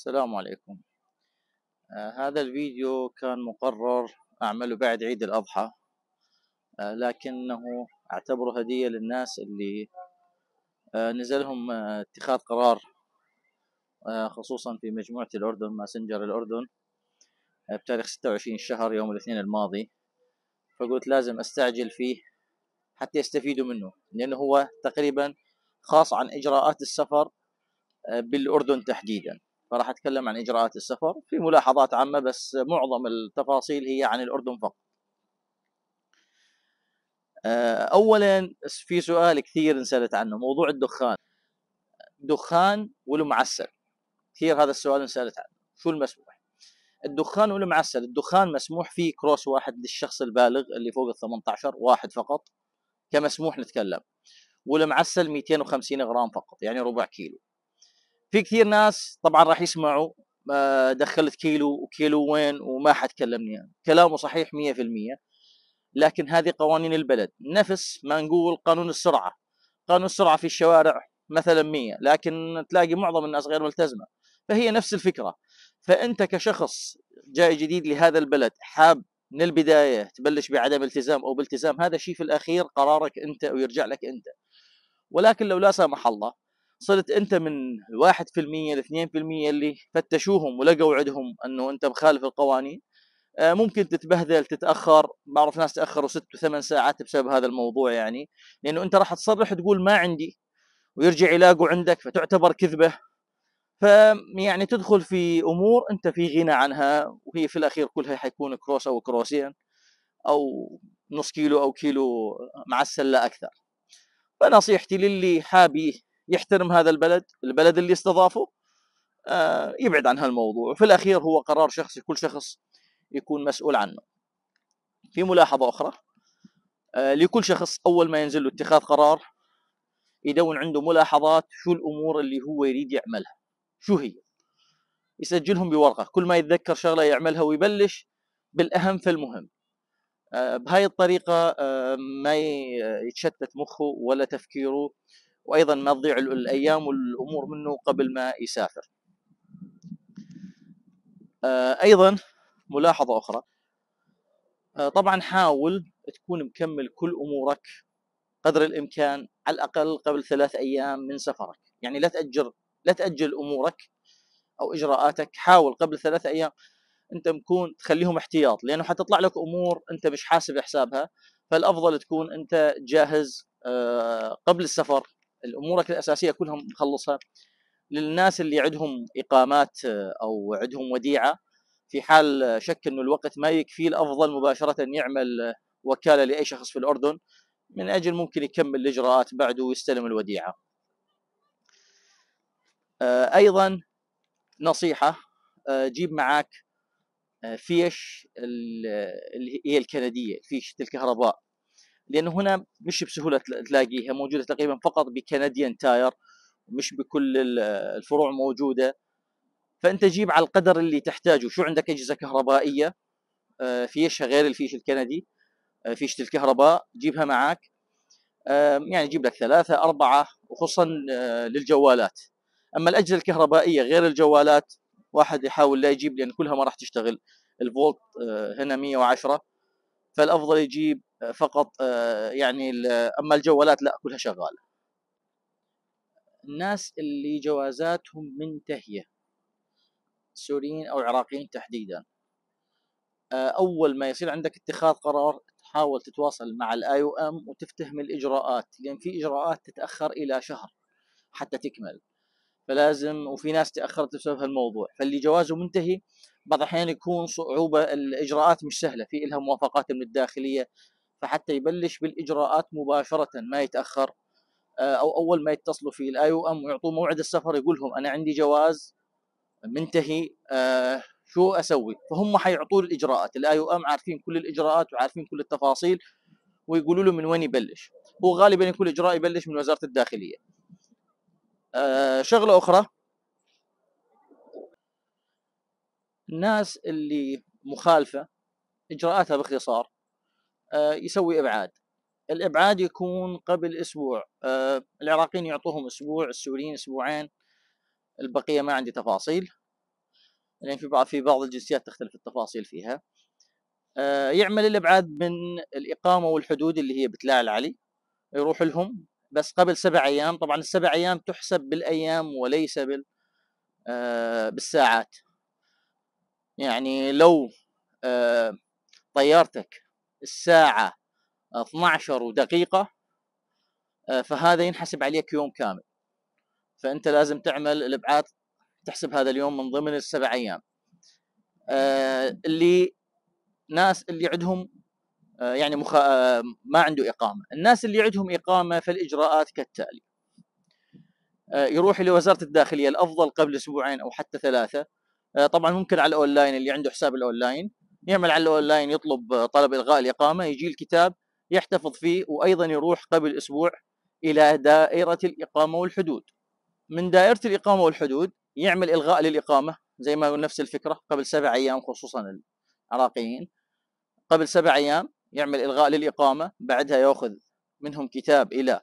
السلام عليكم آه هذا الفيديو كان مقرر أعمله بعد عيد الأضحى آه لكنه أعتبره هدية للناس اللي آه نزلهم آه اتخاذ قرار آه خصوصا في مجموعة الأردن ماسنجر الأردن آه بتاريخ 26 شهر يوم الاثنين الماضي فقلت لازم أستعجل فيه حتى يستفيدوا منه لأنه هو تقريبا خاص عن إجراءات السفر آه، بالأردن تحديدا فراح اتكلم عن اجراءات السفر في ملاحظات عامه بس معظم التفاصيل هي عن الاردن فقط آه، اولا في سؤال كثير انسالت عنه موضوع الدخان دخان والمعسل كثير هذا السؤال انسالت عنه شو المسموح الدخان والمعسل الدخان مسموح فيه كروس واحد للشخص البالغ اللي فوق ال 18 واحد فقط كمسموح نتكلم والمعسل 250 غرام فقط يعني ربع كيلو في كثير ناس طبعا راح يسمعوا آه، دخلت كيلو وكيلو وين وما حد كلمني يعني. كلامه صحيح 100% لكن هذه قوانين البلد نفس ما نقول قانون السرعه قانون السرعه في الشوارع مثلا 100 لكن تلاقي معظم الناس غير ملتزمه فهي نفس الفكره فانت كشخص جاي جديد لهذا البلد حاب من البدايه تبلش بعدم التزام او بالتزام هذا شيء في الاخير قرارك انت ويرجع لك انت ولكن لو لا سمح الله صرت انت من 1% ل 2% اللي فتشوهم ولقوا عندهم انه انت مخالف القوانين آه، ممكن تتبهذل تتاخر بعرف ناس تاخروا ست وثمان ساعات بسبب هذا الموضوع يعني لانه انت راح تصرح تقول ما عندي ويرجع يلاقوا عندك فتعتبر كذبه ف يعني تدخل في امور انت في غنى عنها وهي في الاخير كلها حيكون كروس او كروسين او نص كيلو او كيلو مع السله اكثر فنصيحتي للي حابي يحترم هذا البلد البلد اللي استضافه آه، يبعد عن هالموضوع في الأخير هو قرار شخصي كل شخص يكون مسؤول عنه في ملاحظة أخرى آه، لكل شخص أول ما ينزل له اتخاذ قرار يدون عنده ملاحظات شو الأمور اللي هو يريد يعملها شو هي يسجلهم بورقة كل ما يتذكر شغلة يعملها ويبلش بالأهم فالمهم آه، بهاي الطريقة ما يتشتت مخه ولا تفكيره وايضا ما تضيع الايام والامور منه قبل ما يسافر آه، ايضا ملاحظه اخرى آه، طبعا حاول تكون مكمل كل امورك قدر الامكان على الاقل قبل ثلاث ايام من سفرك يعني لا تاجر لا تاجل امورك او اجراءاتك حاول قبل ثلاث ايام انت مكون تخليهم احتياط لانه حتطلع لك امور انت مش حاسب حسابها فالافضل تكون انت جاهز آه، قبل السفر امورك الاساسيه كلها مخلصها للناس اللي عندهم اقامات آه، او عندهم وديعه في حال شك انه الوقت ما يكفي الافضل مباشره يعمل وكاله لاي شخص في الاردن من اجل ممكن يكمل الاجراءات بعده ويستلم الوديعه. آه، ايضا نصيحه آه، جيب معك فيش اللي هي الكنديه فيشه الكهرباء لانه هنا مش بسهوله تلاقيها موجوده تقريبا فقط بكنديان تاير مش بكل الفروع موجوده فانت جيب على القدر اللي تحتاجه شو عندك اجهزه كهربائيه آه، فيشها غير الفيش الكندي آه، فيشه الكهرباء جيبها معك آه، يعني جيب لك ثلاثه اربعه وخصوصا للجوالات اما الاجهزه الكهربائيه غير الجوالات واحد يحاول لا يجيب لان كلها ما راح تشتغل الفولت هنا 110 فالافضل يجيب آه، فقط آه، يعني اما الجوالات لا كلها شغاله الناس اللي جوازاتهم منتهيه سوريين او عراقيين تحديدا آه، اول ما يصير عندك اتخاذ قرار تحاول تتواصل مع الاي او ام وتفتهم الاجراءات لان في اجراءات تتاخر الى شهر حتى تكمل فلازم وفي ناس تاخرت بسبب هالموضوع فاللي جوازه منتهي بعض الاحيان يكون صعوبه الاجراءات مش سهله في لها موافقات من الداخليه فحتى يبلش بالاجراءات مباشره ما يتاخر آه، او اول ما يتصلوا في الاي او ام ويعطوه موعد السفر يقول لهم انا عندي جواز منتهي آه شو اسوي فهم حيعطوه الاجراءات الاي او ام عارفين كل الاجراءات وعارفين كل التفاصيل ويقولوا له من وين يبلش هو غالبا يكون الاجراء يبلش من وزاره الداخليه آه شغله اخرى الناس اللي مخالفه اجراءاتها باختصار آه، يسوي ابعاد الابعاد يكون قبل اسبوع آه، العراقيين يعطوهم اسبوع السوريين اسبوعين البقيه ما عندي تفاصيل لان يعني في بعض في بعض الجنسيات تختلف التفاصيل فيها آه، يعمل الابعاد من الاقامه والحدود اللي هي بتلال علي يروح لهم بس قبل سبع ايام طبعا السبع ايام تحسب بالايام وليس بال بالساعات يعني لو آه، طيارتك الساعة 12 ودقيقة آه، فهذا ينحسب عليك يوم كامل فأنت لازم تعمل الإبعاد تحسب هذا اليوم من ضمن السبع أيام آه، اللي ناس اللي عندهم يعني مخ... ما عنده إقامة الناس اللي عندهم إقامة فالإجراءات كالتالي يروح لوزارة الداخلية الأفضل قبل أسبوعين أو حتى ثلاثة آه، طبعا ممكن على الاونلاين اللي عنده حساب الاونلاين يعمل على الاونلاين يطلب آه، طلب الغاء الاقامه يجي الكتاب يحتفظ فيه وايضا يروح قبل اسبوع الى دائره الاقامه والحدود من دائره الاقامه والحدود يعمل الغاء للاقامه زي ما نفس الفكره قبل سبع ايام خصوصا العراقيين قبل سبع ايام يعمل الغاء للاقامه بعدها ياخذ منهم كتاب الى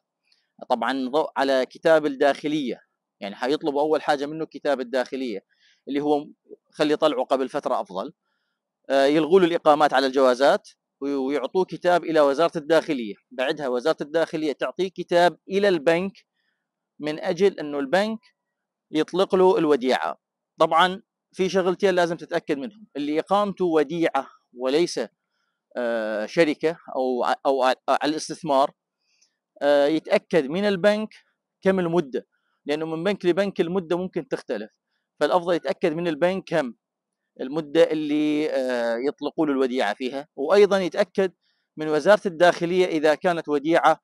طبعا ضوء على كتاب الداخليه يعني حيطلبوا اول حاجه منه كتاب الداخليه اللي هو خلي يطلعوا قبل فتره افضل آه، يلغوا الاقامات على الجوازات ويعطوه كتاب الى وزاره الداخليه بعدها وزاره الداخليه تعطيه كتاب الى البنك من اجل انه البنك يطلق له الوديعه طبعا في شغلتين لازم تتاكد منهم اللي اقامته وديعه وليس آه، شركه او او على الاستثمار آه، يتاكد من البنك كم المده لانه من بنك لبنك المده ممكن تختلف فالافضل يتاكد من البنك كم المده اللي آه، يطلقوا له الوديعه فيها وايضا يتاكد من وزاره الداخليه اذا كانت وديعه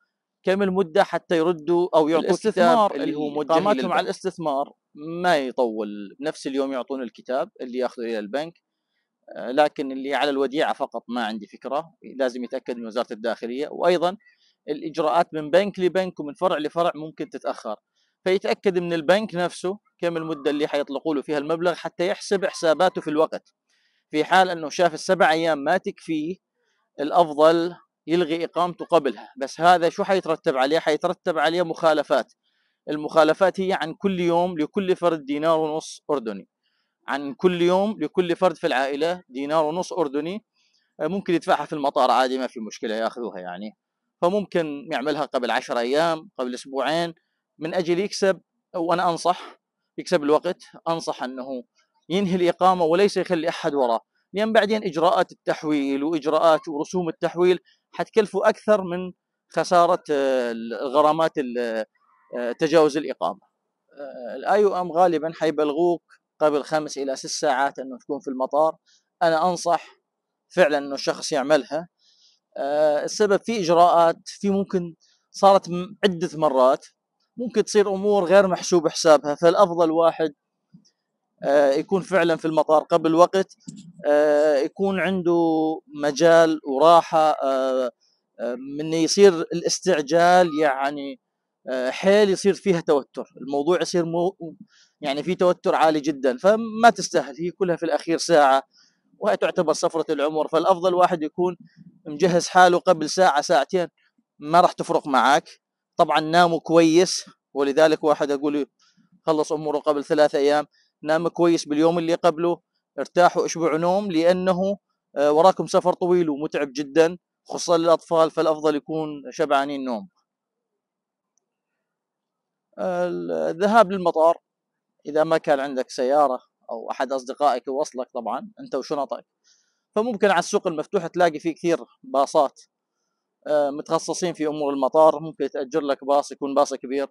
كم المده حتى يردوا او يعطوا الاستثمار اللي هو قاماتهم على الاستثمار ما يطول نفس اليوم يعطون الكتاب اللي ياخذه الى البنك آه، لكن اللي على الوديعه فقط ما عندي فكره لازم يتاكد من وزاره الداخليه وايضا الاجراءات من بنك لبنك ومن فرع لفرع ممكن تتاخر فيتاكد من البنك نفسه كم المده اللي حيطلقوا له فيها المبلغ حتى يحسب حساباته في الوقت في حال انه شاف السبع ايام ما تكفيه الافضل يلغي اقامته قبلها بس هذا شو حيترتب عليه حيترتب عليه مخالفات المخالفات هي عن كل يوم لكل فرد دينار ونص اردني عن كل يوم لكل فرد في العائله دينار ونص اردني آه، ممكن يدفعها في المطار عادي ما في مشكله ياخذوها يعني فممكن يعملها قبل عشر ايام قبل اسبوعين من اجل يكسب وانا انصح يكسب الوقت انصح انه ينهي الاقامه وليس يخلي احد وراه لان بعدين اجراءات التحويل واجراءات ورسوم التحويل حتكلفه اكثر من خساره آه، الغرامات آه، تجاوز الاقامه آه، الاي ام غالبا حيبلغوك قبل خمس الى ست ساعات انه تكون في المطار انا انصح فعلا انه الشخص يعملها السبب في اجراءات في ممكن صارت عده مرات ممكن تصير امور غير محسوب حسابها فالافضل واحد آه، يكون فعلا في المطار قبل وقت آه، يكون عنده مجال وراحه من آه، يصير الاستعجال يعني حيل يصير فيها توتر الموضوع يصير مو يعني في توتر عالي جدا فما تستاهل هي كلها في الاخير ساعه وهي تعتبر سفره العمر فالافضل واحد يكون مجهز حاله قبل ساعه ساعتين ما راح تفرق معك طبعا ناموا كويس ولذلك واحد اقول خلص اموره قبل ثلاثة ايام نام كويس باليوم اللي قبله ارتاحوا اشبعوا نوم لانه آه، وراكم سفر طويل ومتعب جدا خصوصا للاطفال فالافضل يكون شبعانين نوم الذهاب للمطار اذا ما كان عندك سياره او احد اصدقائك يوصلك طبعا انت وشنطك فممكن على السوق المفتوح تلاقي فيه كثير باصات آه، متخصصين في امور المطار ممكن تاجر لك باص يكون باص كبير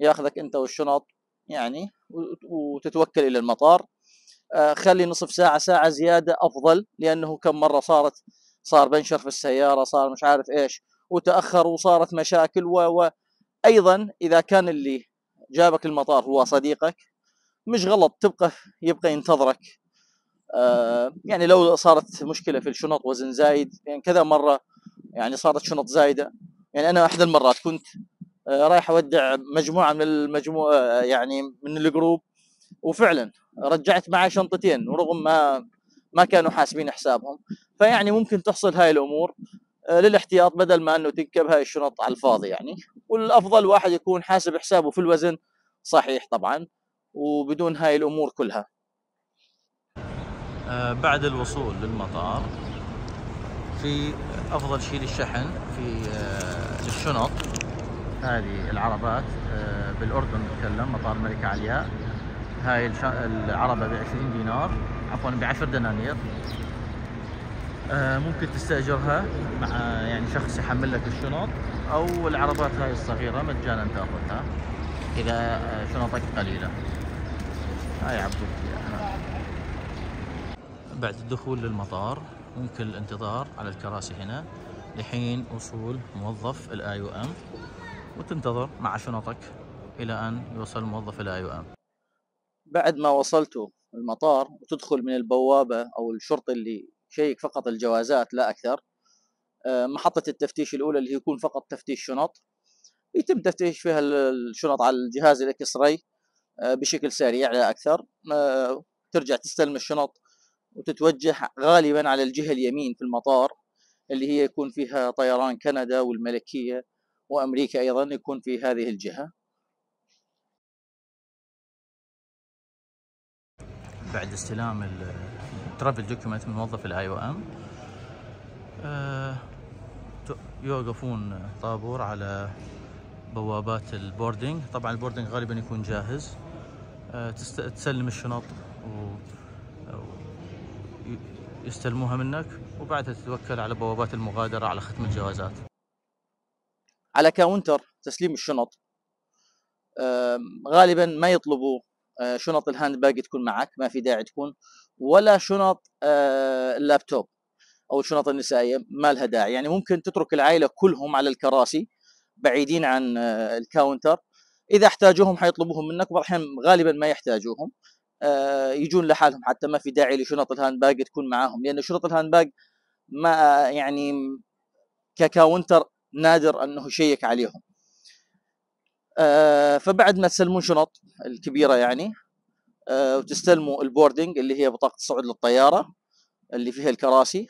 ياخذك انت والشنط يعني وتتوكل الى المطار آه، خلي نصف ساعه ساعه زياده افضل لانه كم مره صارت صار بنشر في السياره صار مش عارف ايش وتاخر وصارت مشاكل و ايضا اذا كان اللي جابك المطار هو صديقك مش غلط تبقى يبقى ينتظرك آه، يعني لو صارت مشكله في الشنط وزن زايد يعني كذا مره يعني صارت شنط زايده يعني انا احدى المرات كنت آه، رايح اودع مجموعه من المجموعه آه، يعني من الجروب وفعلا رجعت معي شنطتين ورغم ما ما كانوا حاسبين حسابهم فيعني ممكن تحصل هاي الامور آه، للاحتياط بدل ما انه تنكب هاي الشنط على الفاضي يعني والافضل واحد يكون حاسب حسابه في الوزن صحيح طبعا وبدون هاي الامور كلها بعد الوصول للمطار في افضل شيء للشحن في آه، للشنط هذه العربات آه، بالاردن نتكلم مطار الملكه علياء هاي العربه ب 20 دينار عفوا ب 10 دنانير آه، ممكن تستاجرها مع يعني شخص يحمل لك الشنط او العربات هاي الصغيره مجانا تاخذها اذا شنطك قليله هاي عبدك اياها بعد الدخول للمطار يمكن الانتظار على الكراسي هنا لحين وصول موظف الاي او ام وتنتظر مع شنطك الى ان يوصل موظف الاي او ام بعد ما وصلت المطار وتدخل من البوابه او الشرطي اللي شيك فقط الجوازات لا اكثر آه، محطه التفتيش الاولى اللي يكون فقط تفتيش شنط يتم تفتيش فيها الشنط على الجهاز راي آه، بشكل سريع لا اكثر آه، ترجع تستلم الشنط وتتوجه غالبا على الجهة اليمين في المطار اللي هي يكون فيها طيران كندا والملكية وأمريكا أيضا يكون في هذه الجهة بعد استلام الترافل دوكيومنت من موظف الاي او ام آه، يوقفون طابور على بوابات البوردينج طبعا البوردينج غالبا يكون جاهز آه، تسلم الشنط يستلموها منك وبعدها تتوكل على بوابات المغادرة على ختم الجوازات على كاونتر تسليم الشنط غالبا ما يطلبوا آه، شنط الهاند باج تكون معك ما في داعي تكون ولا شنط آه، اللابتوب او الشنط النسائيه ما لها داعي يعني ممكن تترك العائله كلهم على الكراسي بعيدين عن آه، الكاونتر اذا احتاجوهم حيطلبوهم منك وبعض الاحيان غالبا ما يحتاجوهم آه، يجون لحالهم حتى ما في داعي لشنط الهاند باج تكون معاهم لان شنط الهاند باج ما يعني ككاونتر نادر انه يشيك عليهم آه، فبعد ما تسلمون شنط الكبيره يعني آه، وتستلموا البوردنج اللي هي بطاقه الصعود للطياره اللي فيها الكراسي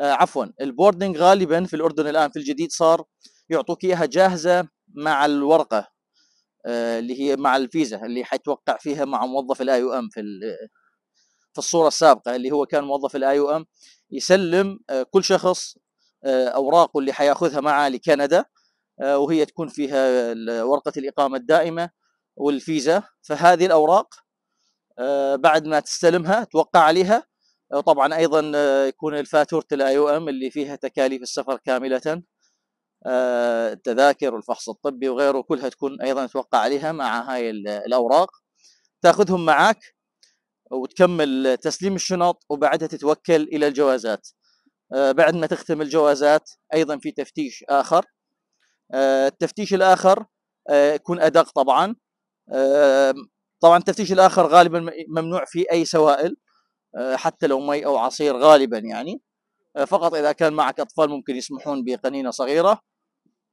عفوا البوردنج غالبا في الاردن الان في الجديد صار يعطوك اياها جاهزه مع الورقه آه، اللي هي مع الفيزا اللي حيتوقع فيها مع موظف الاي او ام في في الصوره السابقه اللي هو كان موظف الاي او ام يسلم آه، كل شخص آه، اوراقه اللي حياخذها معه لكندا وهي تكون فيها ورقه الاقامه الدائمه والفيزا فهذه الاوراق بعد ما تستلمها توقع عليها وطبعا ايضا يكون الفاتوره الاي او ام اللي فيها تكاليف السفر كامله آه، التذاكر والفحص الطبي وغيره كلها تكون ايضا توقع عليها مع هاي الاوراق تاخذهم معك وتكمل تسليم الشنط وبعدها تتوكل الى الجوازات آه، بعد ما تختم الجوازات ايضا في تفتيش اخر آه، التفتيش الاخر يكون ادق طبعا طبعا التفتيش الاخر غالبا ممنوع في اي سوائل حتى لو مي او عصير غالبا يعني فقط اذا كان معك اطفال ممكن يسمحون بقنينه صغيره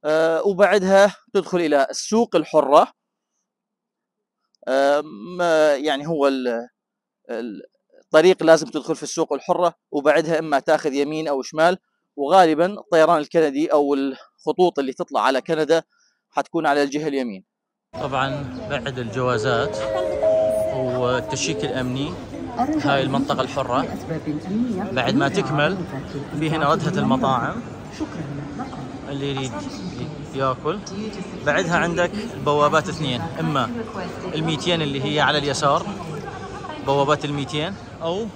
آه، وبعدها تدخل الى السوق الحره آه، ما يعني هو الطريق لازم تدخل في السوق الحره وبعدها اما تاخذ يمين او شمال وغالبا الطيران الكندي او الخطوط اللي تطلع على كندا حتكون على الجهه اليمين طبعا بعد الجوازات والتشيك الامني هاي المنطقه الحره بعد ما تكمل في هنا ردهه المطاعم شكرا اللي يريد ياكل بعدها عندك البوابات اثنين اما ال200 اللي هي على اليسار بوابات ال200 او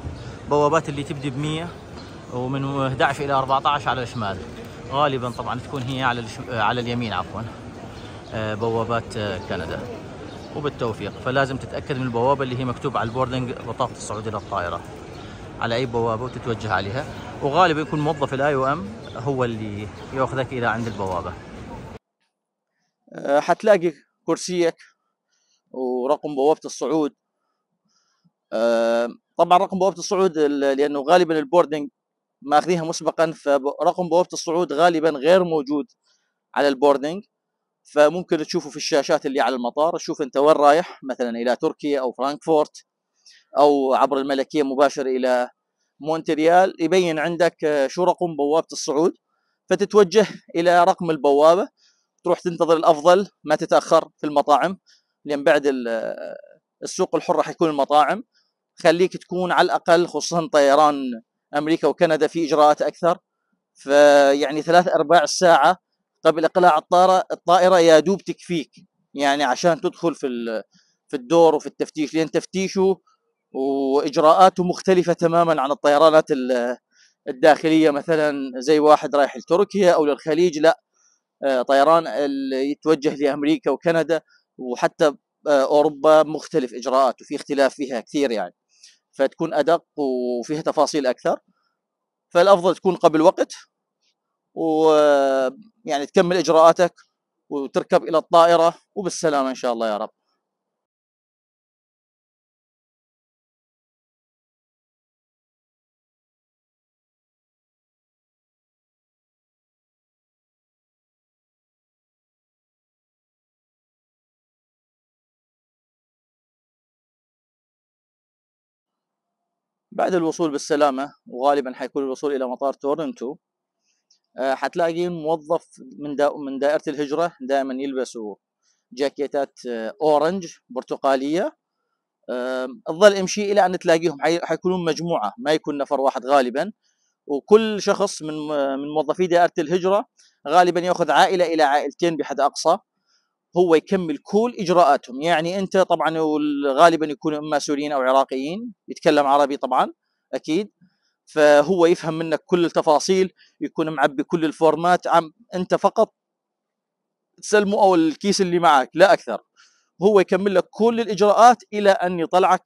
بوابات اللي تبدي ب 100 ومن 11 الى 14 على الشمال غالبا طبعا تكون هي على الشم... على اليمين عفوا آه، بوابات آه، كندا وبالتوفيق فلازم تتاكد من البوابه اللي هي مكتوب على البوردنج بطاقه الصعود الى الطائره على اي بوابه وتتوجه عليها وغالبا يكون موظف الاي او ام هو اللي ياخذك الى عند البوابه آه، حتلاقي كرسيك ورقم بوابه الصعود آه، طبعا رقم بوابه الصعود لانه غالبا البوردنج ماخذيها مسبقا فرقم بوابه الصعود غالبا غير موجود على البوردنج فممكن تشوفه في الشاشات اللي على المطار تشوف انت وين رايح مثلا الى تركيا او فرانكفورت او عبر الملكيه مباشره الى مونتريال يبين عندك آه، شو رقم بوابه الصعود فتتوجه الى رقم البوابه تروح تنتظر الافضل ما تتاخر في المطاعم لان بعد آه، السوق الحر راح يكون المطاعم خليك تكون على الاقل خصوصا طيران امريكا وكندا في اجراءات اكثر فيعني ثلاث ارباع الساعه قبل اقلاع الطائره الطائره يا دوب تكفيك يعني عشان تدخل في في الدور وفي التفتيش لان تفتيشه واجراءاته مختلفه تماما عن الطيرانات الداخليه مثلا زي واحد رايح لتركيا او للخليج لا آه، طيران اللي يتوجه لامريكا وكندا وحتى آه، اوروبا مختلف اجراءاته في اختلاف فيها كثير يعني فتكون ادق وفيها تفاصيل اكثر فالافضل تكون قبل وقت ويعني آه، تكمل اجراءاتك وتركب الى الطائره وبالسلامه ان شاء الله يا رب بعد الوصول بالسلامة وغالبا حيكون الوصول إلى مطار تورنتو آه، حتلاقي موظف من من دائرة الهجرة دائما يلبسوا جاكيتات آه، أورنج برتقالية تظل آه، امشي إلى أن تلاقيهم حيكونون مجموعة ما يكون نفر واحد غالبا وكل شخص من من موظفي دائرة الهجرة غالبا يأخذ عائلة إلى عائلتين بحد أقصى هو يكمل كل اجراءاتهم يعني انت طبعا غالبا يكونوا اما سوريين او عراقيين يتكلم عربي طبعا اكيد فهو يفهم منك كل التفاصيل يكون معبي كل الفورمات عم انت فقط تسلمه او الكيس اللي معك لا اكثر هو يكمل لك كل الاجراءات الى ان يطلعك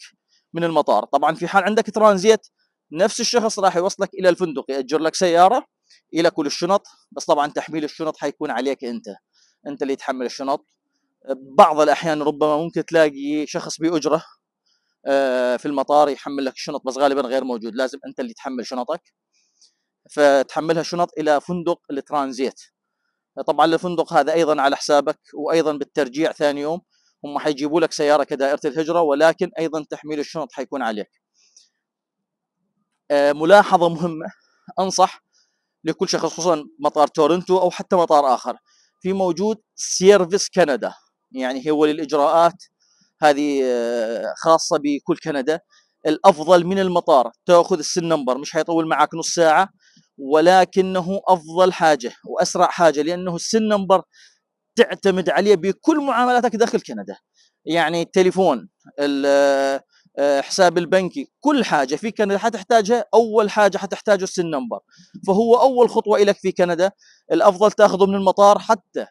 من المطار طبعا في حال عندك ترانزيت نفس الشخص راح يوصلك الى الفندق ياجر لك سياره الى كل الشنط بس طبعا تحميل الشنط حيكون عليك انت انت اللي تحمل الشنط بعض الاحيان ربما ممكن تلاقي شخص باجره آه، في المطار يحمل لك الشنط بس غالبا غير موجود لازم انت اللي تحمل شنطك فتحملها شنط الى فندق الترانزيت طبعا الفندق هذا ايضا على حسابك وايضا بالترجيع ثاني يوم هم حيجيبوا لك سياره كدائره الهجره ولكن ايضا تحميل الشنط حيكون عليك آه، ملاحظه مهمه انصح لكل شخص خصوصا مطار تورنتو او حتى مطار اخر في موجود سيرفيس كندا يعني هو للاجراءات هذه آه، خاصه بكل كندا الافضل من المطار تاخذ السن نمبر مش حيطول معك نص ساعه ولكنه افضل حاجه واسرع حاجه لانه السن نمبر تعتمد عليه بكل معاملاتك داخل كندا يعني التليفون آه، آه، حساب البنكي كل حاجه في كندا حتحتاجها اول حاجه حتحتاجه السن نمبر فهو اول خطوه لك في كندا الافضل تاخذه من المطار حتى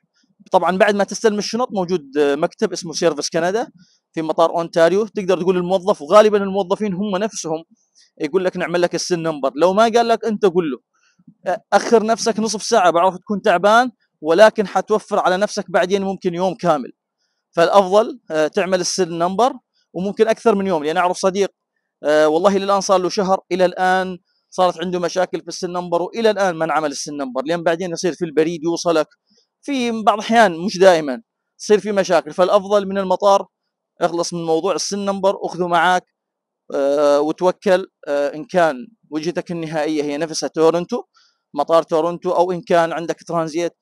طبعا بعد ما تستلم الشنط موجود آه، مكتب اسمه سيرفيس كندا في مطار اونتاريو تقدر تقول للموظف وغالبا الموظفين هم نفسهم يقول لك نعمل لك السن نمبر لو ما قال لك انت قول له آه، اخر نفسك نصف ساعه بعرف تكون تعبان ولكن حتوفر على نفسك بعدين ممكن يوم كامل فالافضل تعمل السن نمبر وممكن اكثر من يوم لان اعرف صديق آه، والله الى الان صار له شهر الى الان صارت عنده مشاكل في السن نمبر والى الان ما انعمل السن نمبر لان بعدين يصير في البريد يوصلك في بعض الاحيان مش دائما تصير في مشاكل فالافضل من المطار اخلص من موضوع السن نمبر اخذه معك آه، وتوكل آه، ان كان وجهتك النهائيه هي نفسها تورنتو مطار تورنتو او ان كان عندك ترانزيت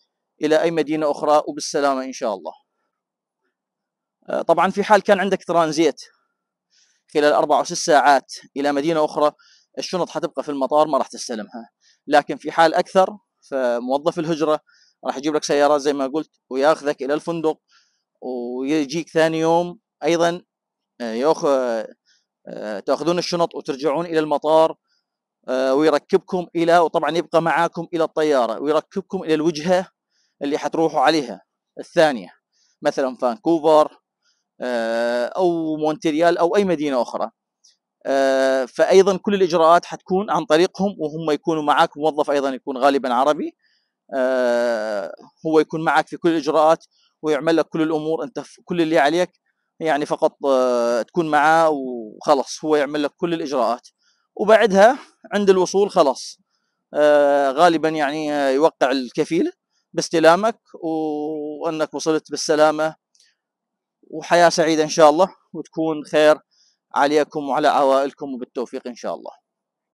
الى اي مدينه اخرى وبالسلامه ان شاء الله طبعا في حال كان عندك ترانزيت خلال اربع او ست ساعات الى مدينه اخرى الشنط حتبقى في المطار ما راح تستلمها لكن في حال اكثر فموظف الهجره راح يجيب لك سيارات زي ما قلت وياخذك الى الفندق ويجيك ثاني يوم ايضا آه، آه، تاخذون الشنط وترجعون الى المطار آه، ويركبكم الى وطبعا يبقى معاكم الى الطياره ويركبكم الى الوجهه اللي حتروحوا عليها الثانيه مثلا فانكوفر آه، او مونتريال او اي مدينه اخرى آه، فايضا كل الاجراءات حتكون عن طريقهم وهم يكونوا معك موظف ايضا يكون غالبا عربي آه، هو يكون معك في كل الاجراءات ويعمل لك كل الامور انت كل اللي عليك يعني فقط تكون معاه وخلص هو يعمل لك كل الاجراءات وبعدها عند الوصول خلاص غالبا يعني يوقع الكفيل باستلامك وانك وصلت بالسلامه وحياه سعيده ان شاء الله وتكون خير عليكم وعلى عوائلكم وبالتوفيق ان شاء الله